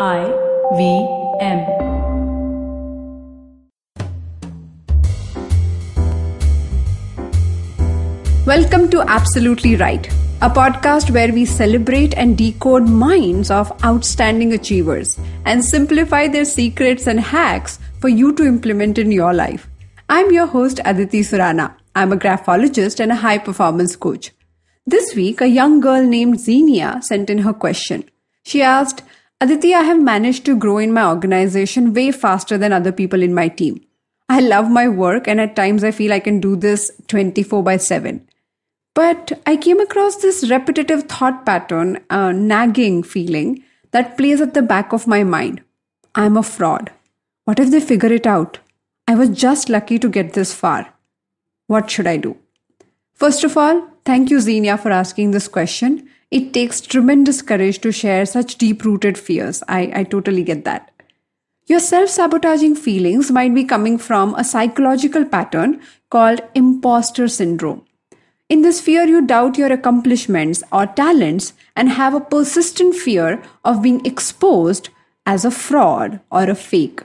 I V M. Welcome to Absolutely Right, a podcast where we celebrate and decode minds of outstanding achievers and simplify their secrets and hacks for you to implement in your life. I'm your host, Aditi Surana. I'm a graphologist and a high performance coach. This week, a young girl named Xenia sent in her question. She asked, Aditi, I have managed to grow in my organization way faster than other people in my team. I love my work, and at times I feel I can do this 24 by 7. But I came across this repetitive thought pattern, a nagging feeling that plays at the back of my mind. I'm a fraud. What if they figure it out? I was just lucky to get this far. What should I do? First of all, Thank you, Xenia, for asking this question. It takes tremendous courage to share such deep rooted fears. I, I totally get that. Your self sabotaging feelings might be coming from a psychological pattern called imposter syndrome. In this fear, you doubt your accomplishments or talents and have a persistent fear of being exposed as a fraud or a fake.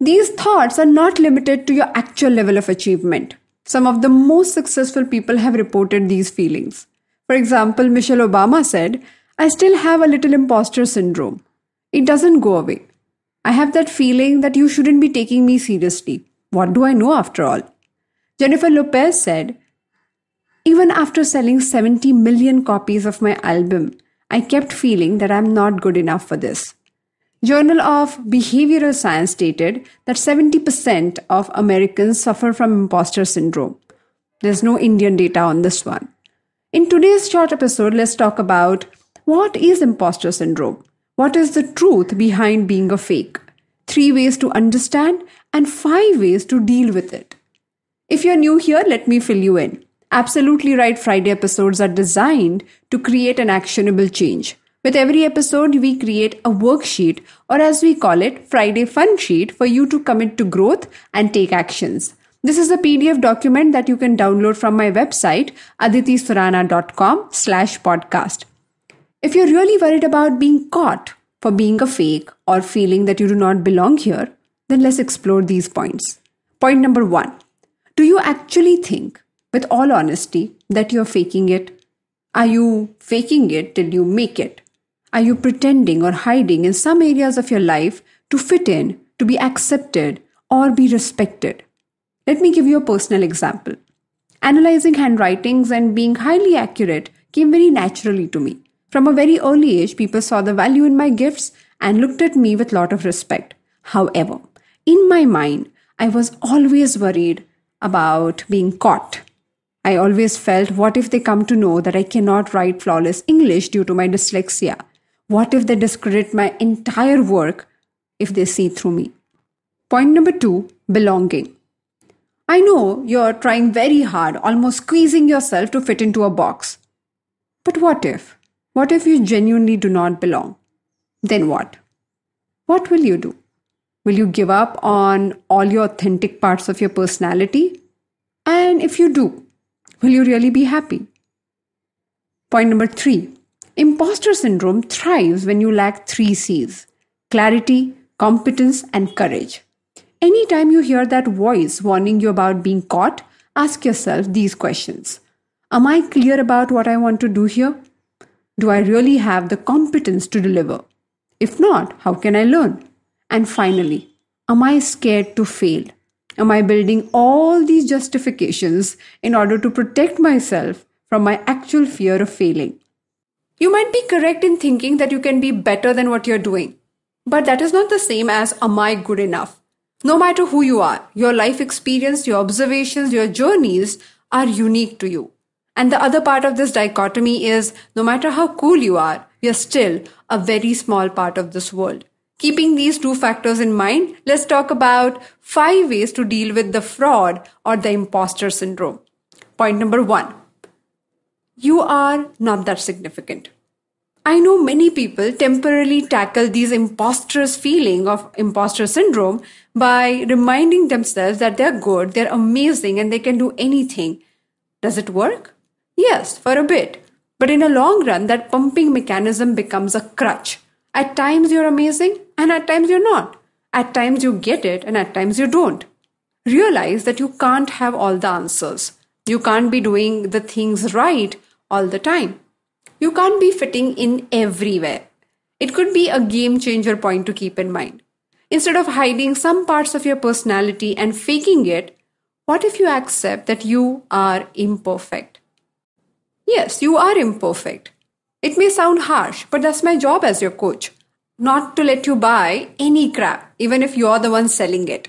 These thoughts are not limited to your actual level of achievement. Some of the most successful people have reported these feelings. For example, Michelle Obama said, I still have a little imposter syndrome. It doesn't go away. I have that feeling that you shouldn't be taking me seriously. What do I know after all? Jennifer Lopez said, Even after selling 70 million copies of my album, I kept feeling that I'm not good enough for this. Journal of Behavioral Science stated that 70% of Americans suffer from imposter syndrome. There's no Indian data on this one. In today's short episode, let's talk about what is imposter syndrome? What is the truth behind being a fake? Three ways to understand and five ways to deal with it. If you're new here, let me fill you in. Absolutely Right Friday episodes are designed to create an actionable change. With every episode, we create a worksheet, or as we call it, Friday Fun Sheet, for you to commit to growth and take actions. This is a PDF document that you can download from my website, adithisuranacom slash podcast. If you're really worried about being caught for being a fake or feeling that you do not belong here, then let's explore these points. Point number one Do you actually think, with all honesty, that you're faking it? Are you faking it till you make it? Are you pretending or hiding in some areas of your life to fit in, to be accepted, or be respected? Let me give you a personal example. Analyzing handwritings and being highly accurate came very naturally to me. From a very early age, people saw the value in my gifts and looked at me with a lot of respect. However, in my mind, I was always worried about being caught. I always felt, what if they come to know that I cannot write flawless English due to my dyslexia? What if they discredit my entire work if they see through me? Point number two belonging. I know you're trying very hard, almost squeezing yourself to fit into a box. But what if? What if you genuinely do not belong? Then what? What will you do? Will you give up on all your authentic parts of your personality? And if you do, will you really be happy? Point number three Imposter syndrome thrives when you lack three C's clarity, competence, and courage. Anytime you hear that voice warning you about being caught, ask yourself these questions Am I clear about what I want to do here? Do I really have the competence to deliver? If not, how can I learn? And finally, am I scared to fail? Am I building all these justifications in order to protect myself from my actual fear of failing? You might be correct in thinking that you can be better than what you're doing, but that is not the same as am I good enough? No matter who you are, your life experience, your observations, your journeys are unique to you. And the other part of this dichotomy is no matter how cool you are, you're still a very small part of this world. Keeping these two factors in mind, let's talk about five ways to deal with the fraud or the imposter syndrome. Point number one you are not that significant. I know many people temporarily tackle these impostor's feeling of imposter syndrome by reminding themselves that they're good, they're amazing, and they can do anything. Does it work? Yes, for a bit. But in the long run, that pumping mechanism becomes a crutch. At times you're amazing, and at times you're not. At times you get it, and at times you don't. Realize that you can't have all the answers. You can't be doing the things right all the time. You can't be fitting in everywhere. It could be a game changer point to keep in mind. Instead of hiding some parts of your personality and faking it, what if you accept that you are imperfect? Yes, you are imperfect. It may sound harsh, but that's my job as your coach. Not to let you buy any crap, even if you're the one selling it.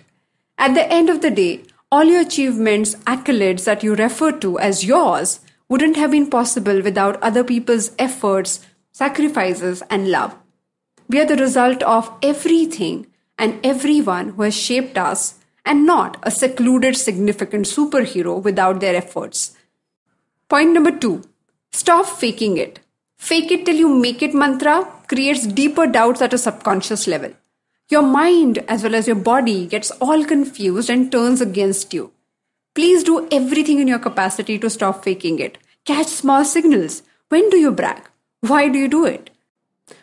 At the end of the day, all your achievements, accolades that you refer to as yours wouldn't have been possible without other people's efforts, sacrifices, and love. We are the result of everything and everyone who has shaped us, and not a secluded, significant superhero without their efforts. Point number two stop faking it. Fake it till you make it mantra creates deeper doubts at a subconscious level. Your mind, as well as your body, gets all confused and turns against you. Please do everything in your capacity to stop faking it. Catch small signals. When do you brag? Why do you do it?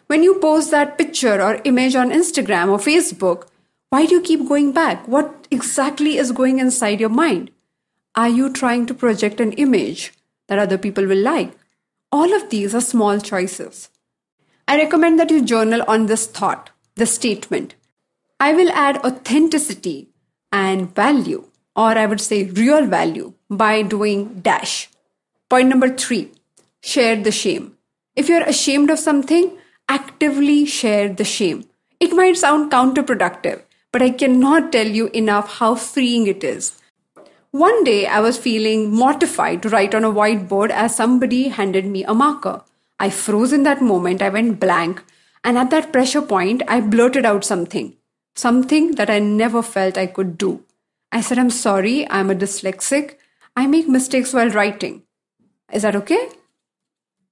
When you post that picture or image on Instagram or Facebook, why do you keep going back? What exactly is going inside your mind? Are you trying to project an image that other people will like? All of these are small choices. I recommend that you journal on this thought, The statement. I will add authenticity and value or I would say real value by doing dash. Point number three, share the shame. If you're ashamed of something, actively share the shame. It might sound counterproductive, but I cannot tell you enough how freeing it is. One day I was feeling mortified to write on a whiteboard as somebody handed me a marker. I froze in that moment, I went blank, and at that pressure point, I blurted out something, something that I never felt I could do. I said, I'm sorry, I'm a dyslexic. I make mistakes while writing. Is that okay?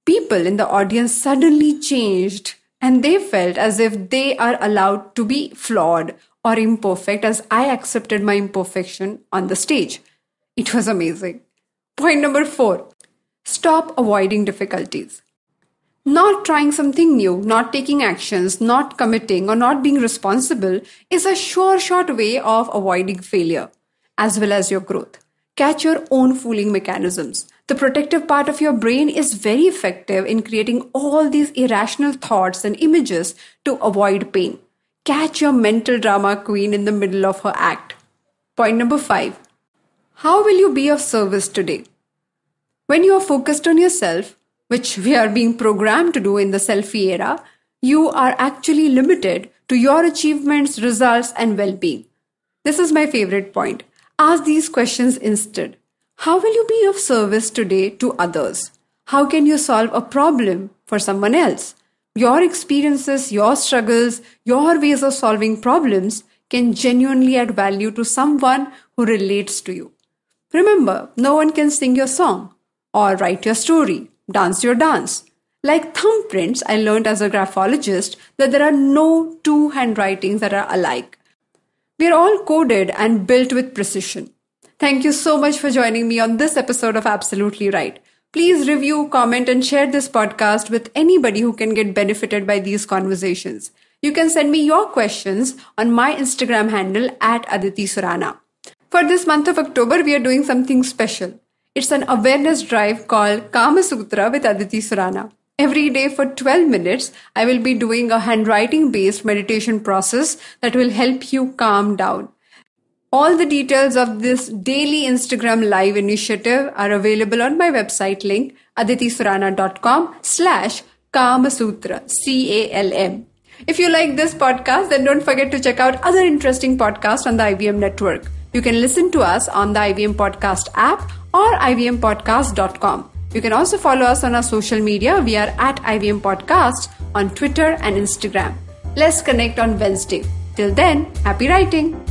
People in the audience suddenly changed and they felt as if they are allowed to be flawed or imperfect as I accepted my imperfection on the stage. It was amazing. Point number four stop avoiding difficulties. Not trying something new, not taking actions, not committing, or not being responsible is a sure shot way of avoiding failure, as well as your growth. Catch your own fooling mechanisms. The protective part of your brain is very effective in creating all these irrational thoughts and images to avoid pain. Catch your mental drama queen in the middle of her act. Point number five How will you be of service today? When you are focused on yourself, which we are being programmed to do in the selfie era, you are actually limited to your achievements, results, and well being. This is my favorite point. Ask these questions instead How will you be of service today to others? How can you solve a problem for someone else? Your experiences, your struggles, your ways of solving problems can genuinely add value to someone who relates to you. Remember, no one can sing your song or write your story dance your dance. Like thumbprints, I learned as a graphologist that there are no two handwritings that are alike. We are all coded and built with precision. Thank you so much for joining me on this episode of Absolutely Right. Please review, comment, and share this podcast with anybody who can get benefited by these conversations. You can send me your questions on my Instagram handle at Aditi Surana. For this month of October, we are doing something special. It's an awareness drive called Kama Sutra with Aditi Surana. Every day for 12 minutes, I will be doing a handwriting based meditation process that will help you calm down. All the details of this daily Instagram live initiative are available on my website link aditisurana.com slash Kamasutra, C-A-L-M. If you like this podcast, then don't forget to check out other interesting podcasts on the IBM network. You can listen to us on the IBM podcast app or ivmpodcast.com. You can also follow us on our social media. We are at IVM Podcast on Twitter and Instagram. Let's connect on Wednesday. Till then, happy writing.